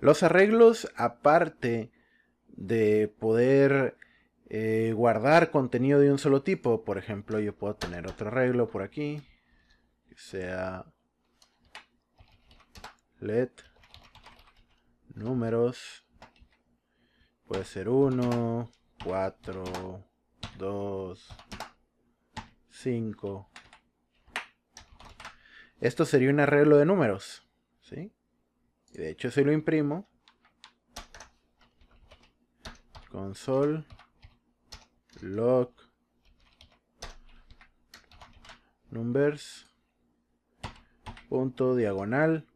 Los arreglos, aparte de poder eh, guardar contenido de un solo tipo, por ejemplo, yo puedo tener otro arreglo por aquí, que sea let números, puede ser 1, 4, 2, 5. Esto sería un arreglo de números, ¿sí? De hecho, si lo imprimo, console log numbers punto diagonal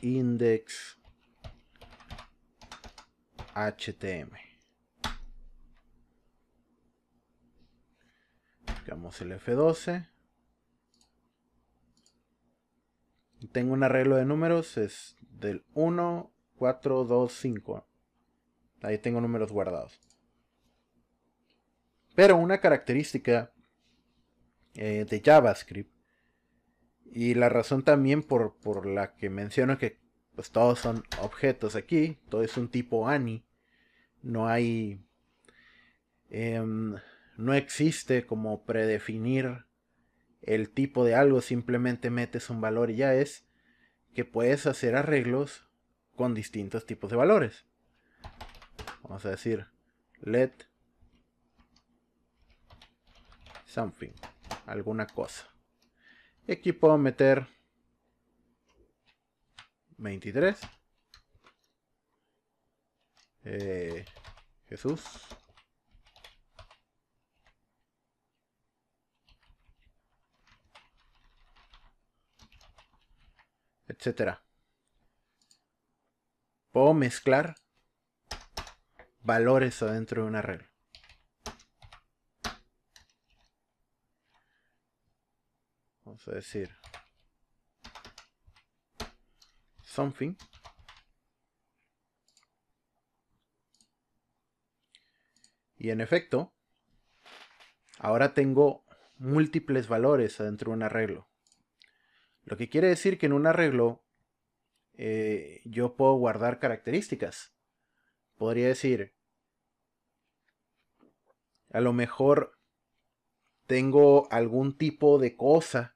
index HTML buscamos el f12 Tengo un arreglo de números, es del 1, 4, 2, 5. Ahí tengo números guardados. Pero una característica eh, de JavaScript, y la razón también por, la que menciono que pues, todos son objetos aquí, todo es un tipo ANI, no hay... Em, no existe como predefinir el tipo de algo, simplemente metes un valor y ya es que puedes hacer arreglos con distintos tipos de valores. Vamos a decir let something, alguna cosa. aquí puedo meter 23. Eh, Jesús. etcétera. Puedo mezclar valores adentro de un arreglo. Vamos a decir something y en efecto ahora tengo múltiples valores adentro de un arreglo lo que quiere decir que en un arreglo eh, yo puedo guardar características. Podría decir, a lo mejor tengo algún tipo de cosa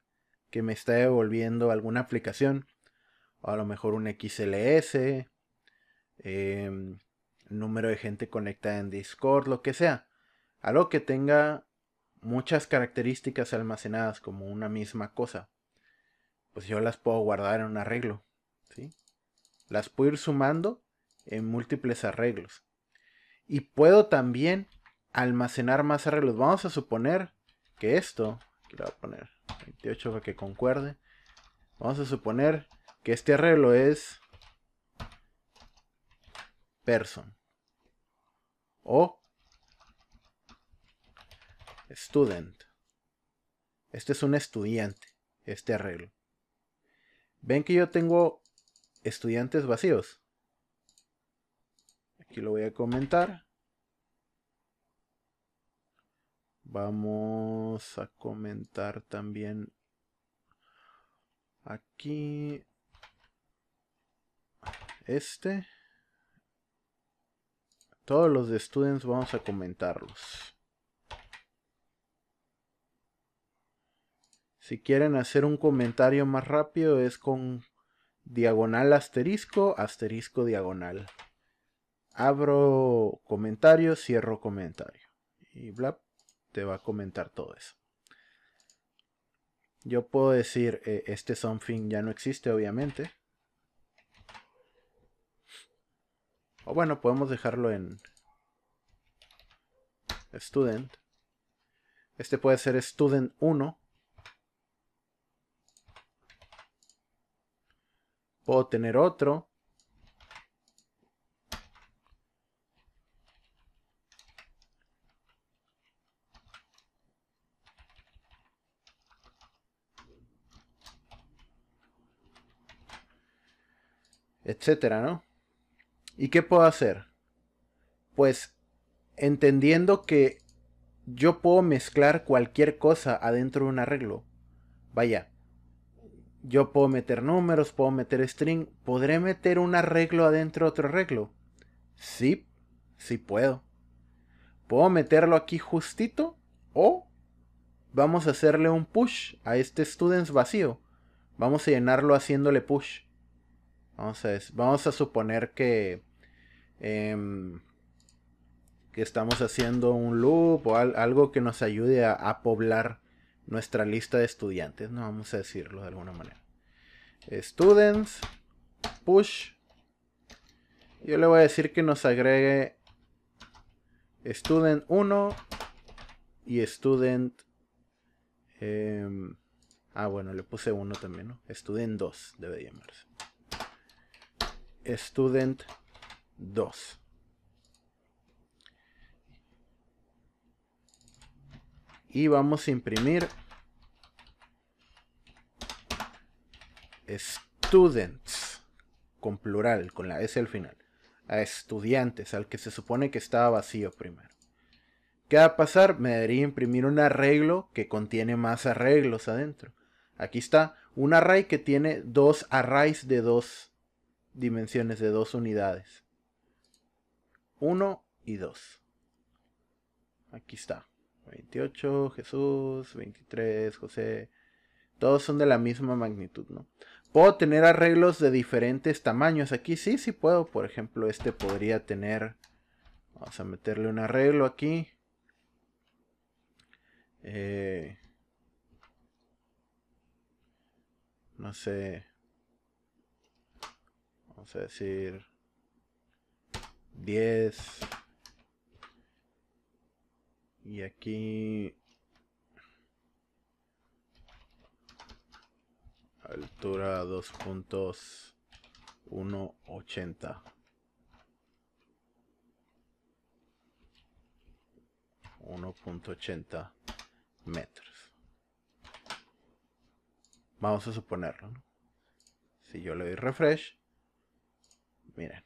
que me está devolviendo alguna aplicación. O a lo mejor un XLS, em, número de gente conectada en Discord, lo que sea. Algo que tenga muchas características almacenadas como una misma cosa pues yo las puedo guardar en un arreglo. ¿sí? Las puedo ir sumando en múltiples arreglos. Y puedo también almacenar más arreglos. Vamos a suponer que esto, aquí voy a poner 28 para que concuerde. Vamos a suponer que este arreglo es person o student. Este es un estudiante, este arreglo. Ven que yo tengo estudiantes vacíos. Aquí lo voy a comentar. Vamos a comentar también aquí este. Todos los estudiantes vamos a comentarlos. Si quieren hacer un comentario más rápido es con diagonal asterisco, asterisco diagonal. Abro comentario, cierro comentario. Y bla, te va a comentar todo eso. Yo puedo decir, eh, este something ya no existe, obviamente. O bueno, podemos dejarlo en student. Este puede ser student 1 Puedo tener otro. Etcétera, ¿no? ¿Y qué puedo hacer? Pues entendiendo que yo puedo mezclar cualquier cosa adentro de un arreglo. Vaya, yo puedo meter números, puedo meter string. ¿Podré meter un arreglo adentro de otro arreglo? Sí, sí puedo. ¿Puedo meterlo aquí justito? O vamos a hacerle un push a este students vacío. Vamos a llenarlo haciéndole push. Vamos a, vamos a suponer que, em, que estamos haciendo un loop o algo que nos ayude a poblar nuestra lista de estudiantes, no vamos a decirlo de alguna manera. Students, push. Yo le voy a decir que nos agregue student 1 y student... Em, ah, bueno, le puse 1 también, ¿no? Student 2 debe llamarse. Student 2. y vamos a imprimir students con plural, con la S al final, a estudiantes, al que se supone que estaba vacío primero. ¿Qué va a pasar? Me debería imprimir un arreglo que contiene más arreglos adentro. Aquí está un array que tiene dos arrays de dos dimensiones, de dos unidades. 1 y 2. Aquí está. 28, Jesús, 23, José. Todos son de la misma magnitud, ¿no? Puedo tener arreglos de diferentes tamaños. Aquí sí, sí puedo. Por ejemplo, este podría tener... Vamos a meterle un arreglo aquí. Eh, no sé. Vamos a decir 10. Y aquí... Altura 2.180. Uno punto ochenta metros. Vamos a suponerlo. Si yo le doy refresh, miren,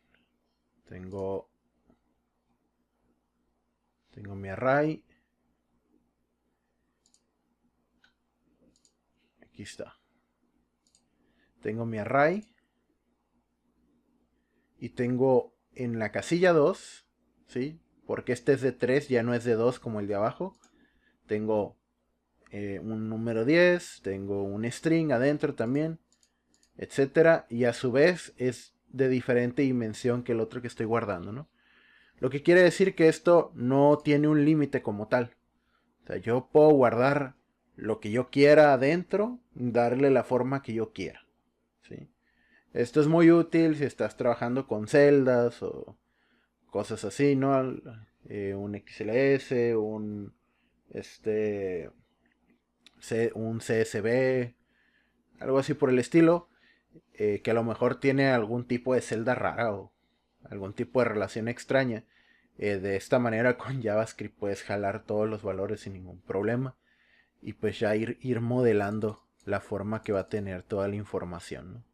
tengo tengo mi array Aquí está. Tengo mi array. Y tengo en la casilla 2, ¿sí? Porque este es de 3, ya no es de 2 como el de abajo. Tengo eh, un número 10, tengo un string adentro también, etcétera. Y a su vez es de diferente dimensión que el otro que estoy guardando, ¿no? Lo que quiere decir que esto no tiene un límite como tal. O sea, yo puedo guardar lo que yo quiera adentro, darle la forma que yo quiera. Esto es muy útil si estás trabajando con celdas o cosas así, ¿no? Eh, un XLS, un este un CSV, algo así por el estilo, eh, que a lo mejor tiene algún tipo de celda rara o algún tipo de relación extraña. Eh, de esta manera con JavaScript puedes jalar todos los valores sin ningún problema y pues ya ir, ir modelando la forma que va a tener toda la información. ¿no?